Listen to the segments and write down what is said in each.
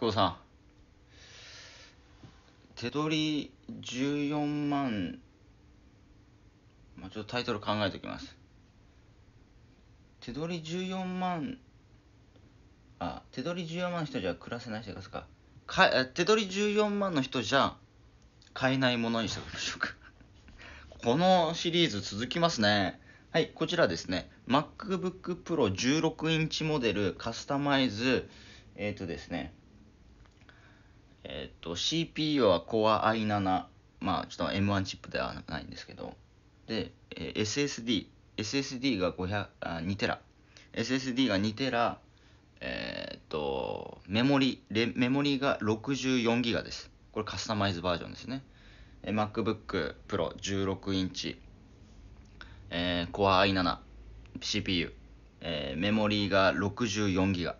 久保さん手取り14万まあちょっとタイトル考えておきます手取り14万あ手取り14万の人じゃ暮らせない生すかか手取り14万の人じゃ買えないものにしておきましょうか このシリーズ続きますねはい、こちらですね、MacBook Pro 16インチモデルカスタマイズ、えっ、ー、とですね、と CPU は Core i7 まあちょっと M1 チップではないんですけどで SSD SSD が500 2 t ラ SSD が2 t b えー、っとメモリメモリが64 g b ですこれカスタマイズバージョンですね MacBook Pro 16インチ、えー、Core i7 CPU、えー、メモリが64 g b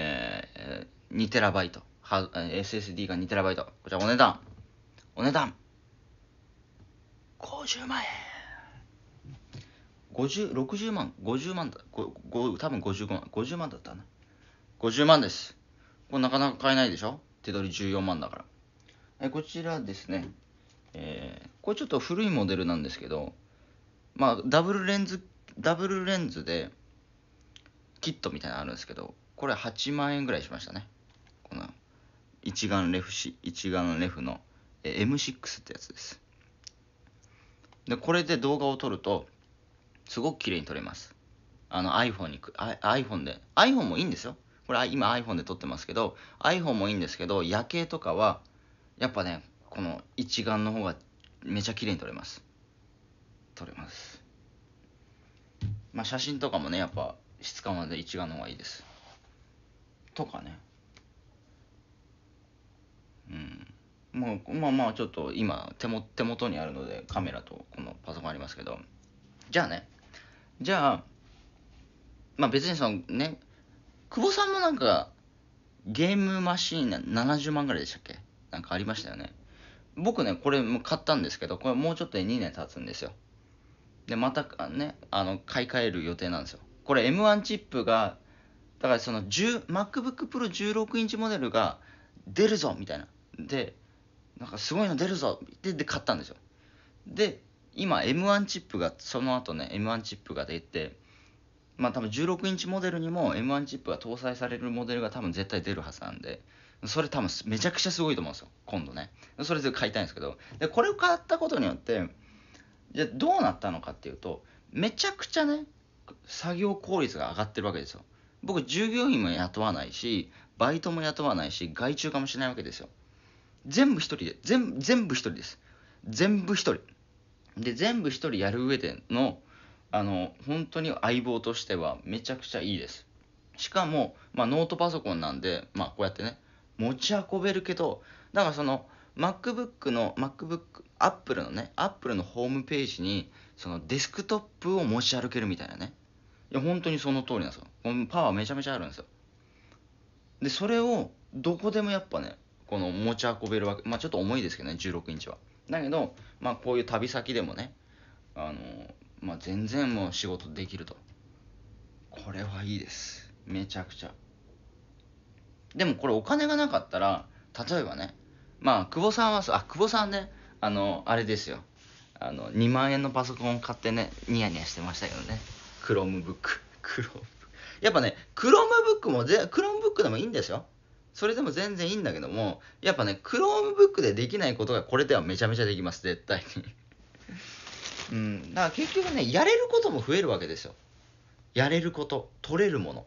えー、2TB は SSD が 2TB。こちらお値段。お値段。50万円。50、60万、50万だ。たぶ多分55万、50万だったな。50万です。これなかなか買えないでしょ手取り14万だから。えこちらですね。えー、これちょっと古いモデルなんですけど、まあ、ダブルレンズ、ダブルレンズで、キットみたいなのあるんですけど、これ8万円ぐらいしましたね。この一眼レフし一眼レフの M6 ってやつですでこれで動画を撮るとすごく綺麗に撮れますあの iPhone に iPhone で iPhone もいいんですよこれ今 iPhone で撮ってますけど iPhone もいいんですけど夜景とかはやっぱねこの一眼の方がめちゃ綺麗に撮れます撮れますまあ写真とかもねやっぱ質感は一眼の方がいいですとかねうんまあ、まあまあちょっと今手も手元にあるのでカメラとこのパソコンありますけどじゃあねじゃあまあ別にそのね久保さんもなんかゲームマシーン70万ぐらいでしたっけなんかありましたよね僕ねこれ買ったんですけどこれもうちょっとで2年経つんですよでまたねあの買い替える予定なんですよこれ M1 チップがだからその 10MacBookPro16 インチモデルが出るぞみたいなでなんかすごいの出るぞてで買ったんですよで今 M1 チップがその後ね M1 チップが出てまあ多分16インチモデルにも M1 チップが搭載されるモデルが多分絶対出るはずなんでそれ多分めちゃくちゃすごいと思うんですよ今度ねそれで買いたいんですけどでこれを買ったことによってじゃどうなったのかっていうとめちゃくちゃね作業効率が上がってるわけですよ僕従業員も雇わないしバイトも雇わないし外注化もしないわけですよ全部一人で全全部一人です全部一人で全部一人やる上でのあの本当に相棒としてはめちゃくちゃいいですしかも、まあ、ノートパソコンなんで、まあ、こうやってね持ち運べるけどだからその MacBook の MacBook Apple のね Apple のホームページにそのデスクトップを持ち歩けるみたいなねいや本当にその通りなんですよこのパワーめちゃめちゃあるんですよでそれをどこでもやっぱねこの持ち運べるわけ、まあ、ちょっと重いですけどね16インチはだけど、まあ、こういう旅先でもねあの、まあ、全然もう仕事できるとこれはいいですめちゃくちゃでもこれお金がなかったら例えばねまあ久保さんはあ久保さんねあのあれですよあの2万円のパソコンを買ってねニヤニヤしてましたけどねクロームブッククロームやっぱねクロームブックもクロームブックでもいいんですよそれでも全然いいんだけども、やっぱね、Chromebook でできないことがこれではめちゃめちゃできます、絶対に。うん、だから結局ね、やれることも増えるわけですよ。やれること、撮れるもの。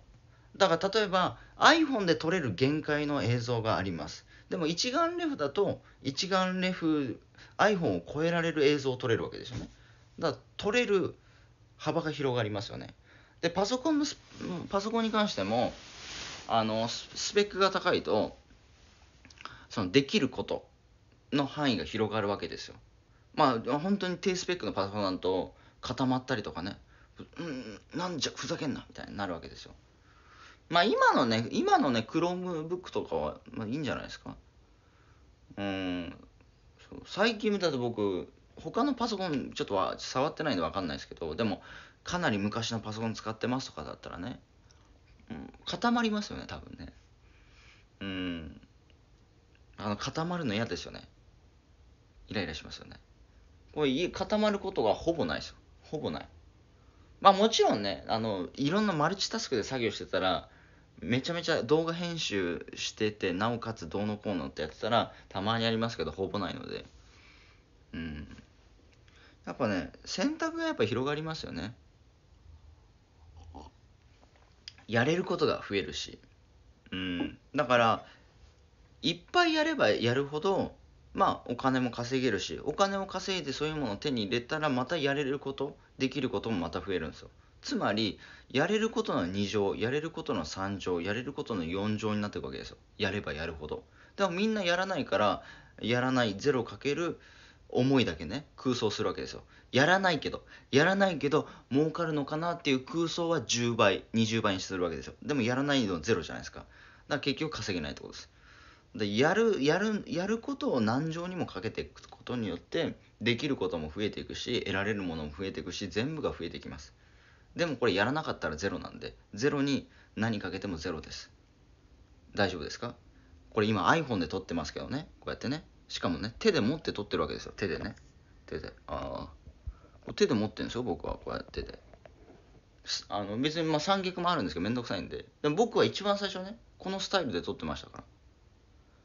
だから例えば iPhone で撮れる限界の映像があります。でも一眼レフだと一眼レフ iPhone を超えられる映像を撮れるわけですよね。だから撮れる幅が広がりますよね。でパソコンのパソコンに関してもあのスペックが高いとそのできることの範囲が広がるわけですよまあ本当に低スペックのパソコンだと固まったりとかねうんなんじゃふざけんなみたいになるわけですよまあ今のね今のね Chromebook とかは、まあ、いいんじゃないですかうん最近だと僕他のパソコンちょっとは触ってないんで分かんないですけどでもかなり昔のパソコン使ってますとかだったらねうん、固まりますよね多分ねうんあの固まるの嫌ですよねイライラしますよねこれ固まることがほぼないですよほぼないまあもちろんねあのいろんなマルチタスクで作業してたらめちゃめちゃ動画編集しててなおかつどうのこうのってやってたらたまにありますけどほぼないのでうんやっぱね選択がやっぱ広がりますよねやれることが増えるし、うん、だからいっぱいやればやるほどまあお金も稼げるしお金を稼いでそういうものを手に入れたらまたやれることできることもまた増えるんですよつまりやれることの2乗やれることの3乗やれることの4乗になっていくわけですよやればやるほどだからみんなやらないからやらない 0× 思いだけね空想するわけですよやらないけどやらないけど儲かるのかなっていう空想は10倍20倍にするわけですよでもやらないのゼロじゃないですかだから結局稼げないってことですでやるやるやることを何乗にもかけていくことによってできることも増えていくし得られるものも増えていくし全部が増えていきますでもこれやらなかったらゼロなんでゼロに何かけてもゼロです大丈夫ですかこれ今 iPhone で撮ってますけどねこうやってねしかもね手で持って撮ってるわけですよ手でね手でああ手で持ってるんですよ僕はこうやってであの別にまあ三脚もあるんですけど面倒くさいんででも僕は一番最初ねこのスタイルで撮ってましたから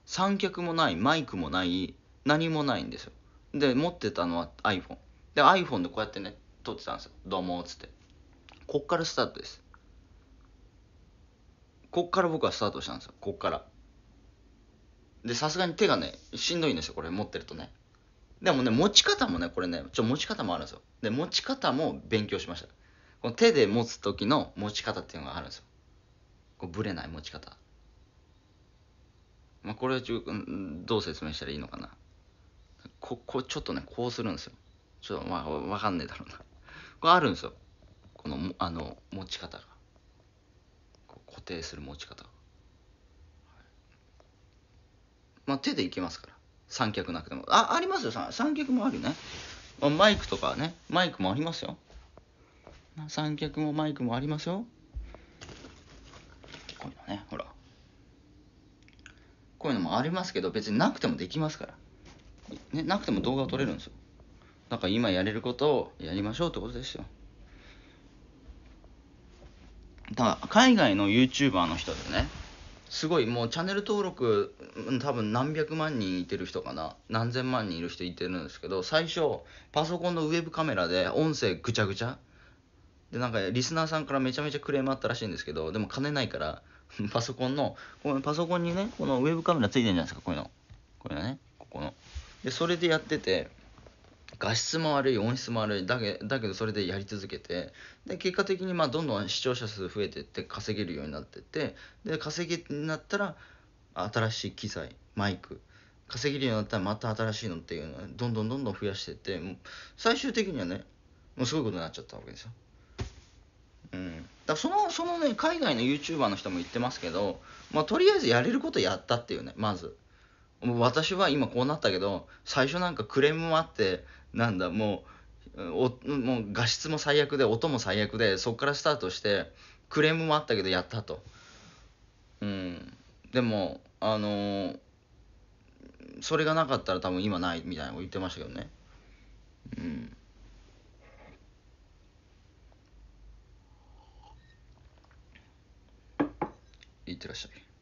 三脚もないマイクもない何もないんですよで持ってたのは iPhone で iPhone でこうやってね撮ってたんですよどうもっつってこっからスタートですこっから僕はスタートしたんですよこっからで、さすがに手がね、しんどいんですよ、これ持ってるとね。でもね、持ち方もね、これね、ちょ、持ち方もあるんですよ。で、持ち方も勉強しました。この手で持つ時の持ち方っていうのがあるんですよ。こう、ぶれない持ち方。まあ、これは、どう説明したらいいのかな。こ、こ、ちょっとね、こうするんですよ。ちょっと、まあ、わかんねえだろうな。これあるんですよ。この、あの、持ち方が。固定する持ち方が。まあ、手でいけますから三脚なくてもあありますよ三脚もあるね、まあ、マイクとかねマイクもありますよ三脚もマイクもありますよこういうのねほらこういうのもありますけど別になくてもできますから、ね、なくても動画を撮れるんですよだから今やれることをやりましょうってことですよだから海外の YouTuber の人でねすごいもうチャンネル登録多分何百万人いてる人かな何千万人いる人いてるんですけど最初パソコンのウェブカメラで音声ぐちゃぐちゃでなんかリスナーさんからめちゃめちゃクレームあったらしいんですけどでも金ないから パソコンのこのパソコンにねこのウェブカメラついてるじゃないですかこういうのこういうのねここのでそれでやってて画質も悪い音質も悪いだけだけどそれでやり続けてで結果的にまあどんどん視聴者数増えてって稼げるようになってってで稼げになったら新しい機材マイク稼げるようになったらまた新しいのっていうのをどんどんどんどん増やしてってもう最終的にはねもうすごいことになっちゃったわけですよ。うん、だそのそのね海外の YouTuber の人も言ってますけど、まあ、とりあえずやれることやったっていうねまず。私は今こうなったけど最初なんかクレームもあってなんだもうおもう画質も最悪で音も最悪でそこからスタートしてクレームもあったけどやったとうんでもあのー、それがなかったら多分今ないみたいなこと言ってましたけどねうんいってらっしゃい